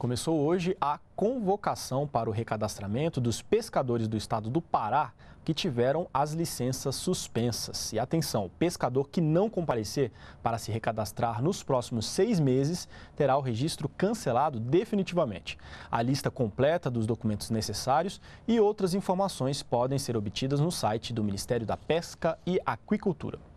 Começou hoje a convocação para o recadastramento dos pescadores do estado do Pará que tiveram as licenças suspensas. E atenção, pescador que não comparecer para se recadastrar nos próximos seis meses terá o registro cancelado definitivamente. A lista completa dos documentos necessários e outras informações podem ser obtidas no site do Ministério da Pesca e Aquicultura.